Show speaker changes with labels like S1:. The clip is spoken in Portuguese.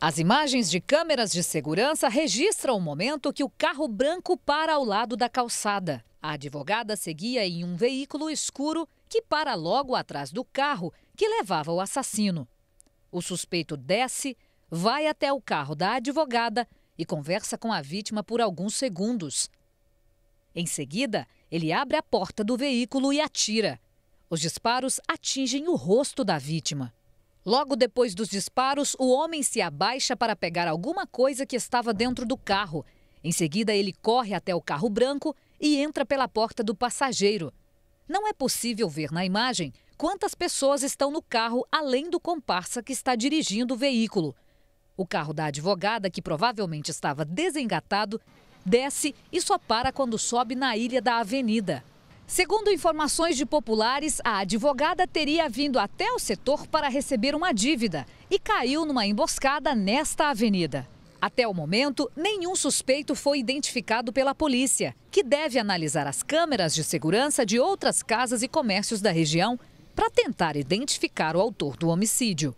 S1: As imagens de câmeras de segurança registram o momento que o carro branco para ao lado da calçada. A advogada seguia em um veículo escuro que para logo atrás do carro que levava o assassino. O suspeito desce, vai até o carro da advogada e conversa com a vítima por alguns segundos. Em seguida, ele abre a porta do veículo e atira. Os disparos atingem o rosto da vítima. Logo depois dos disparos, o homem se abaixa para pegar alguma coisa que estava dentro do carro. Em seguida, ele corre até o carro branco e entra pela porta do passageiro. Não é possível ver na imagem quantas pessoas estão no carro além do comparsa que está dirigindo o veículo. O carro da advogada, que provavelmente estava desengatado, desce e só para quando sobe na ilha da avenida. Segundo informações de populares, a advogada teria vindo até o setor para receber uma dívida e caiu numa emboscada nesta avenida. Até o momento, nenhum suspeito foi identificado pela polícia, que deve analisar as câmeras de segurança de outras casas e comércios da região para tentar identificar o autor do homicídio.